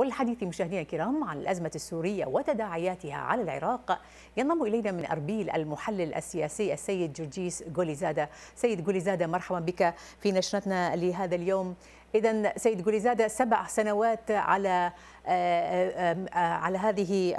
والحديث مشاهدينا الكرام عن الأزمة السورية وتداعياتها على العراق ينضم إلينا من أربيل المحلل السياسي السيد جرجيس جوليزادة سيد جوليزادة مرحبا بك في نشرتنا لهذا اليوم إذا سيد جوليزادة سبع سنوات على آه، آه، آه، على هذه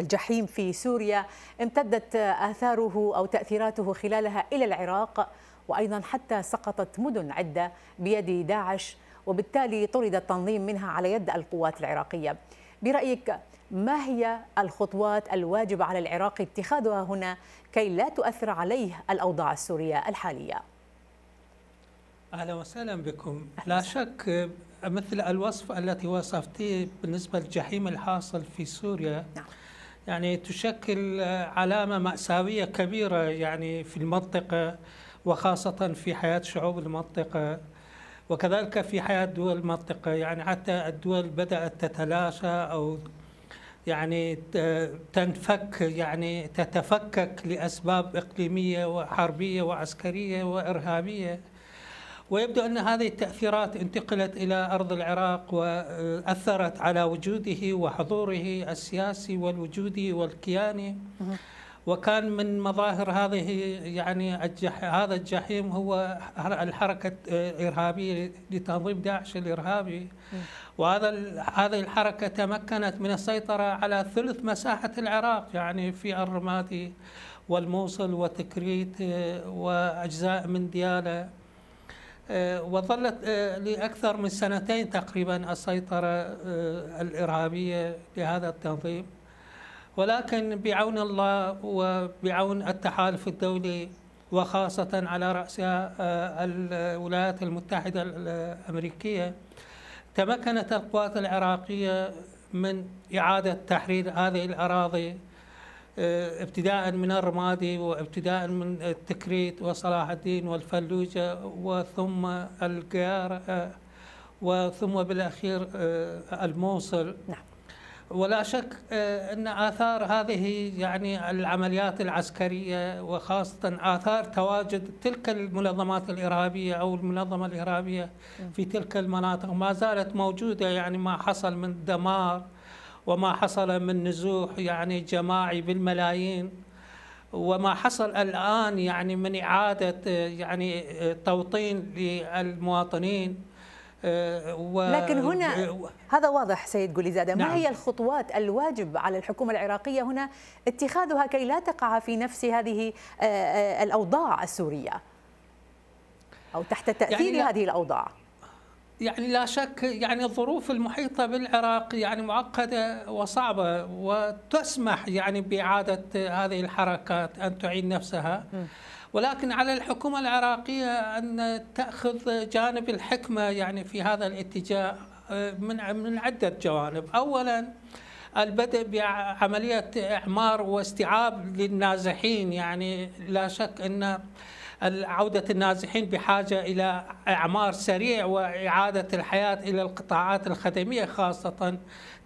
الجحيم في سوريا امتدت آثاره أو تأثيراته خلالها إلى العراق وأيضا حتى سقطت مدن عدة بيد داعش وبالتالي طرد التنظيم منها على يد القوات العراقية برأيك ما هي الخطوات الواجب على العراق اتخاذها هنا كي لا تؤثر عليه الأوضاع السورية الحالية أهلا وسهلا بكم أهلا لا شك مثل الوصف التي وصفتيه بالنسبة للجحيم الحاصل في سوريا نعم. يعني تشكل علامة مأساوية كبيرة يعني في المنطقة وخاصة في حياة شعوب المنطقة وكذلك في حياة دول المنطقة يعني حتى الدول بدأت تتلاشى أو يعني تنفك يعني تتفكك لأسباب إقليمية وحربية وعسكرية وإرهابية ويبدو أن هذه التأثيرات انتقلت إلى أرض العراق وأثرت على وجوده وحضوره السياسي والوجودي والكياني وكان من مظاهر هذه يعني الجح هذا الجحيم هو الحركة الإرهابية لتنظيم داعش الإرهابي وهذا هذه الحركة تمكنت من السيطرة على ثلث مساحة العراق يعني في الرمادي والموصل وتكريت آه، وأجزاء من دياله آه، وظلت آه، لأكثر من سنتين تقريبا السيطرة الإرهابية لهذا التنظيم ولكن بعون الله وبعون التحالف الدولي وخاصة على رأسها الولايات المتحدة الأمريكية تمكنت القوات العراقية من إعادة تحرير هذه الأراضي آه، ابتداء من الرمادي وابتداء من التكريت وصلاح الدين والفلوجة وثم القيار آه، وثم بالأخير آه، الموصل نعم. ولا شك آه، ان اثار هذه يعني العمليات العسكريه وخاصه اثار تواجد تلك المنظمات الارهابيه او المنظمه الارهابيه نعم. في تلك المناطق ما زالت موجوده يعني ما حصل من دمار وما حصل من نزوح يعني جماعي بالملايين وما حصل الان يعني من اعاده آه، يعني آه، توطين للمواطنين آه، و... لكن هنا و... هذا واضح سيد قليزادة نعم. ما هي الخطوات الواجب على الحكومة العراقية هنا اتخاذها كي لا تقع في نفس هذه آه، آه، الأوضاع السورية أو تحت تأثير يعني هذه الأوضاع يعني لا شك يعني الظروف المحيطة بالعراق يعني معقدة وصعبة وتسمح يعني بإعادة هذه الحركات أن تعيد نفسها م. ولكن على الحكومة العراقية أن تأخذ جانب الحكمة يعني في هذا الاتجاه آه، من من عدة جوانب أولا البدء بعملية إعمار واستيعاب للنازحين يعني لا شك أن عودة النازحين بحاجة إلى إعمار سريع وإعادة الحياة إلى القطاعات الخدمية خاصة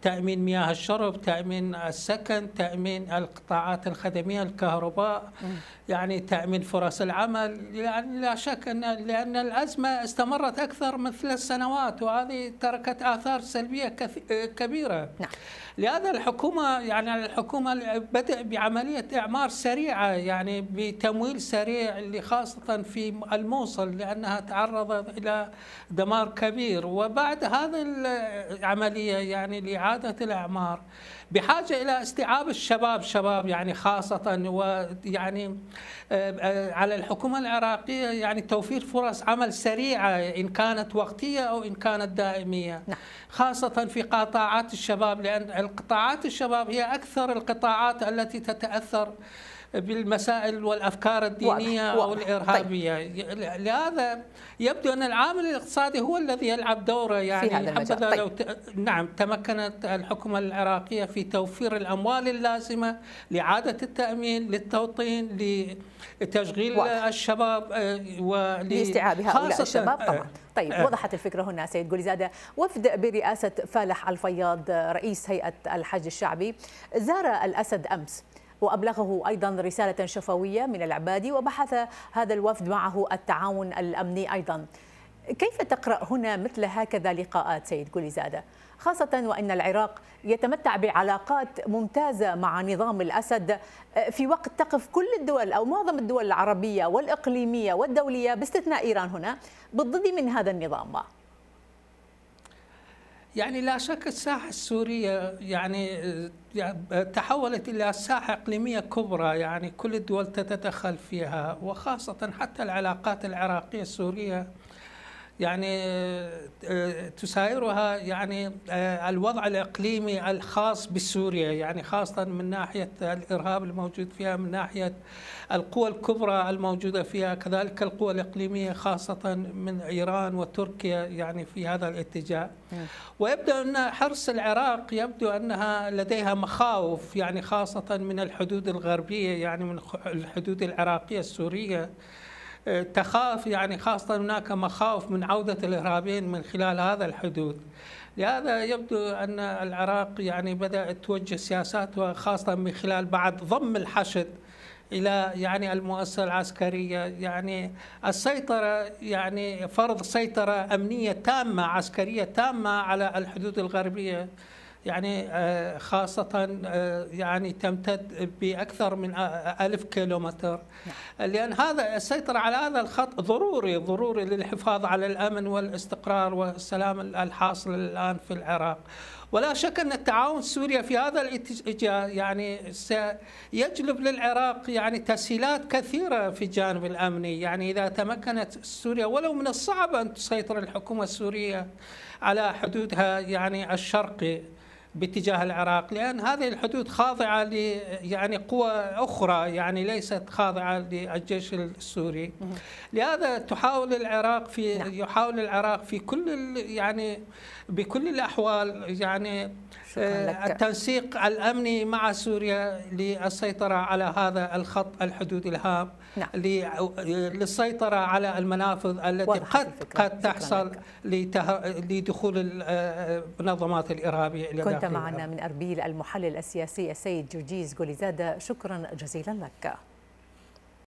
تأمين مياه الشرب تأمين السكن تأمين القطاعات الخدمية الكهرباء يعني تأمين فرص العمل يعني لا شك أن لأن الأزمة استمرت أكثر من ثلاث سنوات وهذه تركت آثار سلبية كبيرة نعم. لهذا الحكومة يعني الحكومة بدأ بعملية إعمار سريعة يعني بتمويل سريع خاصة في الموصل لأنها تعرضت إلى دمار كبير وبعد هذه العملية يعني لإعادة الأعمار بحاجة إلى استيعاب الشباب شباب يعني خاصة ويعني على الحكومة العراقية يعني توفير فرص عمل سريعة إن كانت وقتية أو إن كانت دائمية نعم. خاصة في قطاعات الشباب لأن قطاعات الشباب هي أكثر القطاعات التي تتأثر بالمسائل والافكار الدينيه واضح. او الارهابيه طيب. لهذا يبدو ان العامل الاقتصادي هو الذي يلعب دوره يعني في هذا المجال. طيب. لو ت... نعم تمكنت الحكومه العراقيه في توفير الاموال اللازمه لاعاده التامين للتوطين لتشغيل واضح. الشباب آه، ولاستيعاب لاستيعاب هؤلاء الشباب طبعا آه، طيب آه. وضحت الفكره هنا سيد قليزاده وفد برئاسه فالح الفياض رئيس هيئه الحج الشعبي زار الاسد امس وأبلغه أيضا رسالة شفوية من العبادي وبحث هذا الوفد معه التعاون الأمني أيضا كيف تقرأ هنا مثل هكذا لقاءات سيد زادة خاصة وأن العراق يتمتع بعلاقات ممتازة مع نظام الأسد آه، في وقت تقف كل الدول أو معظم الدول العربية والإقليمية والدولية باستثناء إيران هنا بالضد من هذا النظام يعني لا شك الساحة السورية يعني،, يعني تحولت إلى ساحة إقليمية كبرى يعني كل الدول تتدخل فيها وخاصة حتى العلاقات العراقية السورية يعني آه، تسائرها يعني آه، الوضع الإقليمي الخاص بسوريا يعني خاصة من ناحية الإرهاب الموجود فيها من ناحية القوى الكبرى الموجودة فيها كذلك القوى الإقليمية خاصة من إيران وتركيا يعني في هذا الاتجاه ويبدو أن حرص العراق يبدو أنها لديها مخاوف يعني خاصة من الحدود الغربية يعني من الحدود العراقية السورية تخاف يعني خاصة هناك مخاوف من عودة الإرهابيين من خلال هذا الحدود لهذا يبدو أن العراق يعني بدأت توجه سياساتها خاصة من خلال بعد ضم الحشد الى يعني المؤسسه العسكريه يعني السيطره يعني فرض سيطره امنيه تامه عسكريه تامه على الحدود الغربيه يعني آه، خاصة آه، يعني تمتد بأكثر من آه، ألف كيلومتر نعم. لأن هذا السيطرة على هذا الخط ضروري ضروري للحفاظ على الأمن والاستقرار والسلام الحاصل الآن في العراق ولا شك أن التعاون سوريا في هذا الاتجاه يعني سيجلب للعراق يعني تسهيلات كثيرة في الجانب الأمني يعني إذا تمكنت سوريا ولو من الصعب أن تسيطر الحكومة السورية على حدودها يعني الشرقي باتجاه العراق لان هذه الحدود خاضعه ل يعني قوى اخرى يعني ليست خاضعه للجيش السوري لهذا تحاول العراق في نعم. يحاول العراق في كل يعني بكل الاحوال يعني آه، التنسيق الامني مع سوريا للسيطره على هذا الخط الحدود الهام نعم. للسيطرة على المنافذ التي قد قد تحصل لدخول المنظمات آه، الإرهابية إلى كنت معنا من أربيل المحلل السياسي السيد جوجيز غوليزادة شكرا جزيلا لك